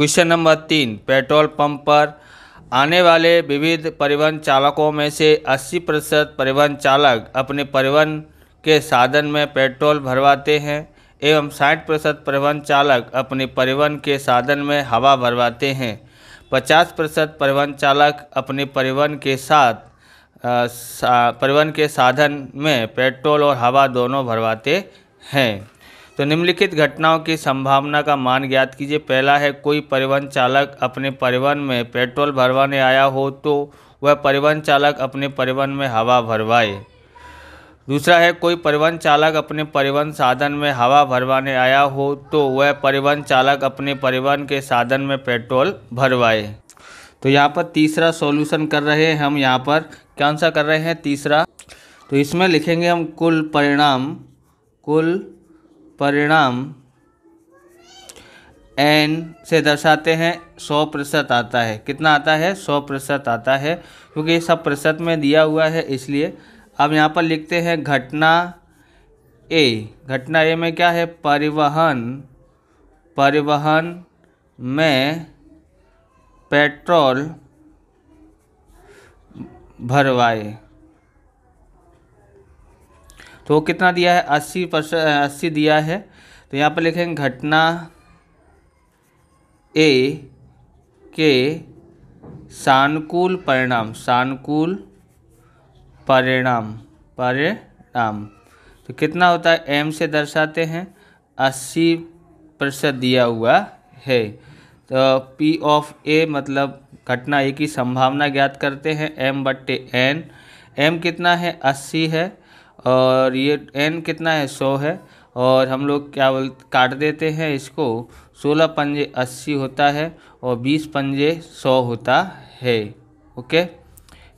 question number तीन petrol pump पर आने वाले विविध परिवहन चालकों में से 80 प्रतिशत परिवहन चालक अपने परिवहन के साधन में पेट्रोल भरवाते हैं एवं 60 प्रतिशत परिवहन चालक अपने परिवहन के साधन में हवा भरवाते हैं 50 प्रतिशत परिवहन चालक अपने परिवहन के साथ परिवहन के साधन में पेट्रोल और हवा दोनों भरवाते हैं तो निम्नलिखित घटनाओं की संभावना का मान ज्ञात कीजिए पहला है कोई परिवहन चालक अपने परिवहन में पेट्रोल भरवाने आया हो तो वह परिवहन चालक अपने परिवहन में हवा भरवाए दूसरा है कोई परिवहन चालक अपने परिवहन साधन में हवा भरवाने आया हो तो वह परिवहन चालक अपने परिवहन के साधन में पेट्रोल भरवाए तो यहाँ पर तीसरा सॉल्यूशन कर रहे हैं हम यहाँ पर कौन सा कर रहे हैं तीसरा तो इसमें लिखेंगे हम कुल परिणाम कुल परिणाम एन से दर्शाते हैं सौ प्रतिशत आता है कितना आता है सौ प्रतिशत आता है क्योंकि ये सब प्रतिशत में दिया हुआ है इसलिए अब यहाँ पर लिखते हैं घटना ए घटना ए में क्या है परिवहन परिवहन में पेट्रोल भरवाए तो वो कितना दिया है अस्सी परसेंट अस्सी दिया है तो यहाँ पर लिखेंगे घटना ए के सानुकूल परिणाम सानुकूल परिणाम परिणाम तो कितना होता है एम से दर्शाते हैं अस्सी प्रतिशत दिया हुआ है तो पी ऑफ ए मतलब घटना ए की संभावना ज्ञात करते हैं एम बट्टे एन एम कितना है अस्सी है और ये एन कितना है सौ है और हम लोग क्या बोल काट देते हैं इसको सोलह पंजे अस्सी होता है और बीस पंजे सौ होता है ओके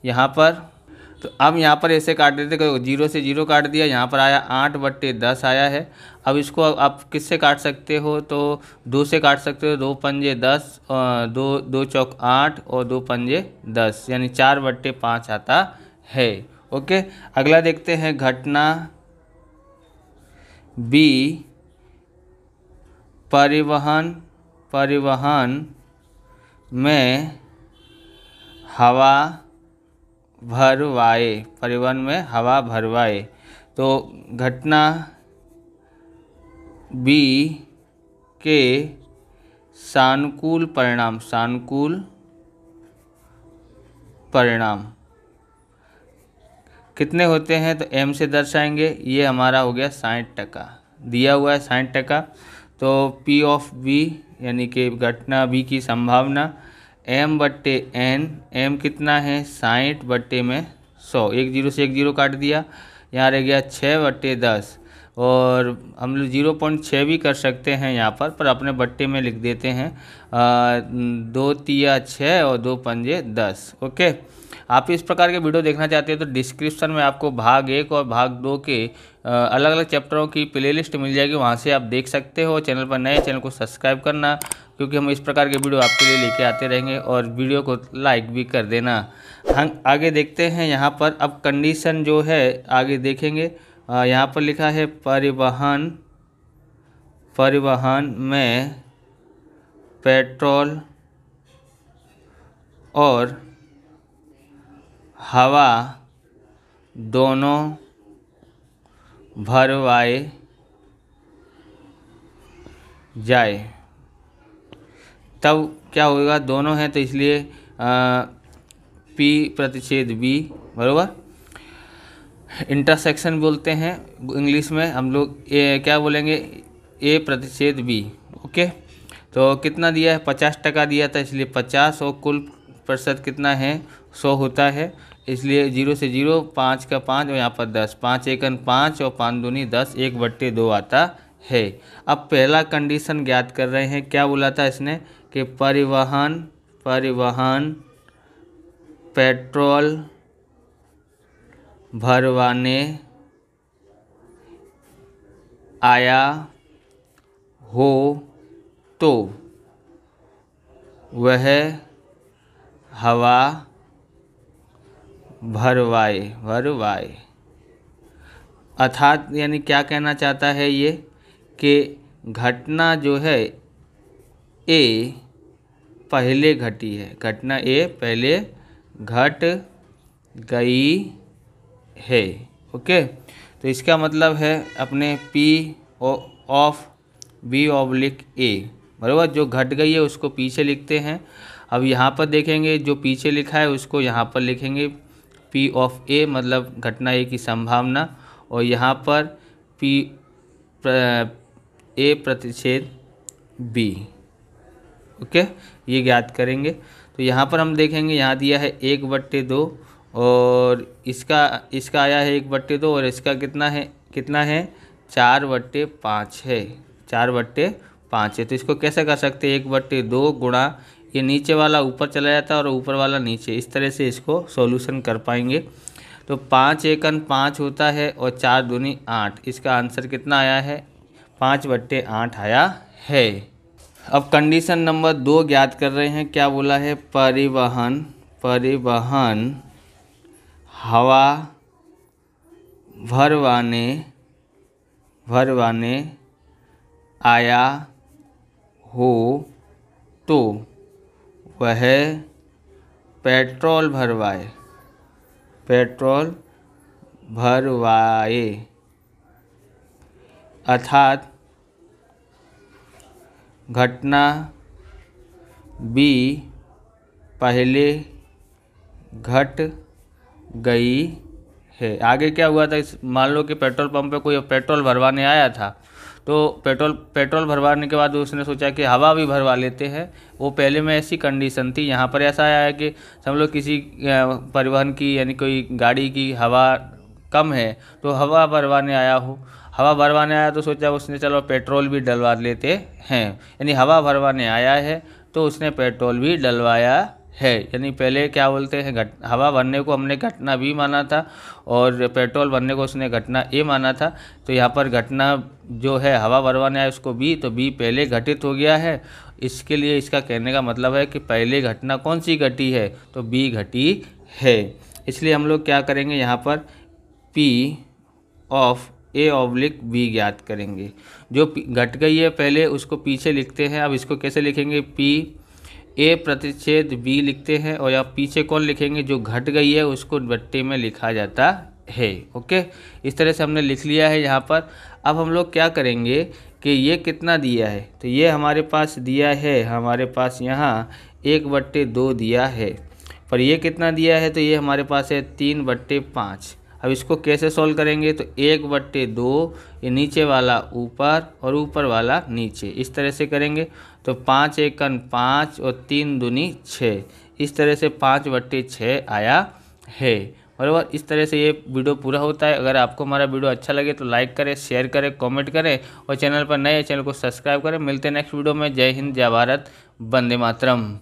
यहाँ पर तो अब यहाँ पर ऐसे काट देते हैं जीरो से जीरो काट दिया यहाँ पर आया आठ बट्टे दस आया है अब इसको आप किससे काट सकते हो तो दो से काट सकते हो दो पंजे दस दो दो चौक आठ और दो पंजे दस यानी चार बट्टे पाँच आता है ओके अगला देखते हैं घटना बी परिवहन परिवहन में हवा भरवाए परिवहन में हवा भरवाए तो घटना बी के सानुकूल परिणाम सानुकूल परिणाम कितने होते हैं तो एम से दर्शाएंगे ये हमारा हो गया साठ टका दिया हुआ है साठ टका तो पी ऑफ बी यानी कि घटना बी की संभावना एम बट्टे एन एम कितना है साठ बट्टे में सौ एक जीरो से एक जीरो काट दिया यहाँ रह गया छः बट्टे दस और हम लोग जीरो पॉइंट छः भी कर सकते हैं यहाँ पर पर अपने बट्टे में लिख देते हैं आ, दो तिया छः और दो पंजे दस ओके आप इस प्रकार के वीडियो देखना चाहते हैं तो डिस्क्रिप्शन में आपको भाग एक और भाग दो के अलग अलग चैप्टरों की प्लेलिस्ट मिल जाएगी वहाँ से आप देख सकते हो चैनल पर नए चैनल को सब्सक्राइब करना क्योंकि हम इस प्रकार के वीडियो आपके लिए लेके आते रहेंगे और वीडियो को लाइक भी कर देना हम आगे देखते हैं यहाँ पर अब कंडीशन जो है आगे देखेंगे यहाँ पर लिखा है परिवहन परिवहन में पेट्रोल और हवा दोनों भरवाए जाए तब क्या होगा दोनों हैं तो इसलिए आ, पी प्रतिच्छेद बी बरोबर इंटरसेक्शन बोलते हैं इंग्लिश में हम लोग ए क्या बोलेंगे ए प्रतिच्छेद बी ओके तो कितना दिया है पचास टका दिया था इसलिए पचास और कुल प्रतिशत कितना है सौ होता है इसलिए जीरो से जीरो पाँच का पाँच और यहाँ पर दस पाँच एकन पाँच और पाँच दूनी दस एक बट्टे दो आता है अब पहला कंडीशन ज्ञात कर रहे हैं क्या बोला था इसने कि परिवहन परिवहन पेट्रोल भरवाने आया हो तो वह हवा भरवाए भरवाए अर्थात यानी क्या कहना चाहता है ये कि घटना जो है ए पहले घटी है घटना ए पहले घट गई है ओके तो इसका मतलब है अपने P of B oblique A बरबर जो घट गई है उसको पीछे लिखते हैं अब यहाँ पर देखेंगे जो पीछे लिखा है उसको यहाँ पर लिखेंगे पी ऑफ ए मतलब घटना ए की संभावना और यहाँ पर पी प्र, ए प्रतिच्छेद बी ओके ये ज्ञात करेंगे तो यहाँ पर हम देखेंगे यहाँ दिया है एक बट्टे दो और इसका इसका आया है एक बट्टे दो और इसका कितना है कितना है चार बट्टे पाँच है चार बट्टे पाँच है तो इसको कैसे कर सकते हैं एक बट्टे दो गुणा ये नीचे वाला ऊपर चला जाता है और ऊपर वाला नीचे इस तरह से इसको सॉल्यूशन कर पाएंगे तो पाँच एकन पाँच होता है और चार दूनी आठ इसका आंसर कितना आया है पाँच बट्टे आठ आया है अब कंडीशन नंबर दो ज्ञात कर रहे हैं क्या बोला है परिवहन परिवहन हवा भरवाने भरवाने आया हो तो वह पेट्रोल भरवाए पेट्रोल भरवाए अर्थात घटना बी पहले घट गई है आगे क्या हुआ था इस मान लो कि पेट्रोल पंप पे कोई पेट्रोल भरवाने आया था तो पेट्रोल पेट्रोल भरवाने के बाद उसने सोचा कि हवा भी भरवा लेते हैं वो पहले में ऐसी कंडीशन थी यहाँ पर ऐसा आया है कि हम लोग किसी परिवहन की यानी कोई गाड़ी की हवा कम है तो हवा भरवाने आया हो हवा भरवाने आया तो सोचा उसने चलो पेट्रोल भी डलवा लेते हैं यानी हवा भरवाने आया है तो उसने पेट्रोल भी डलवाया है यानी पहले क्या बोलते हैं घट हवा भरने को हमने घटना भी माना था और पेट्रोल भरने को उसने घटना ए माना था तो यहाँ पर घटना जो है हवा भरवाने आए उसको बी तो बी पहले घटित हो गया है इसके लिए इसका कहने का मतलब है कि पहले घटना कौन सी घटी है तो बी घटी है इसलिए हम लोग क्या करेंगे यहाँ पर P of A oblique B ज्ञात करेंगे जो घट गई है पहले उसको पीछे लिखते हैं अब इसको कैसे लिखेंगे पी ए प्रतिच्छेद बी लिखते हैं और आप पीछे कौन लिखेंगे जो घट गई है उसको बट्टे में लिखा जाता है ओके इस तरह से हमने लिख लिया है यहाँ पर अब हम लोग क्या करेंगे कि ये कितना दिया है तो ये हमारे पास दिया है हमारे पास यहाँ एक बट्टे दो दिया है पर ये कितना दिया है तो ये हमारे पास है तीन बट्टे पाँच अब इसको कैसे सॉल्व करेंगे तो एक बट्टे दो ये नीचे वाला ऊपर और ऊपर वाला नीचे इस तरह से करेंगे तो पाँच एकन पाँच और तीन दूनी छः इस तरह से पाँच बट्टे छः आया है बरबर इस तरह से ये वीडियो पूरा होता है अगर आपको हमारा वीडियो अच्छा लगे तो लाइक करें शेयर करें कमेंट करें और चैनल पर नए चैनल को सब्सक्राइब करें मिलते हैं नेक्स्ट वीडियो में जय हिंद जय भारत वंदे मातरम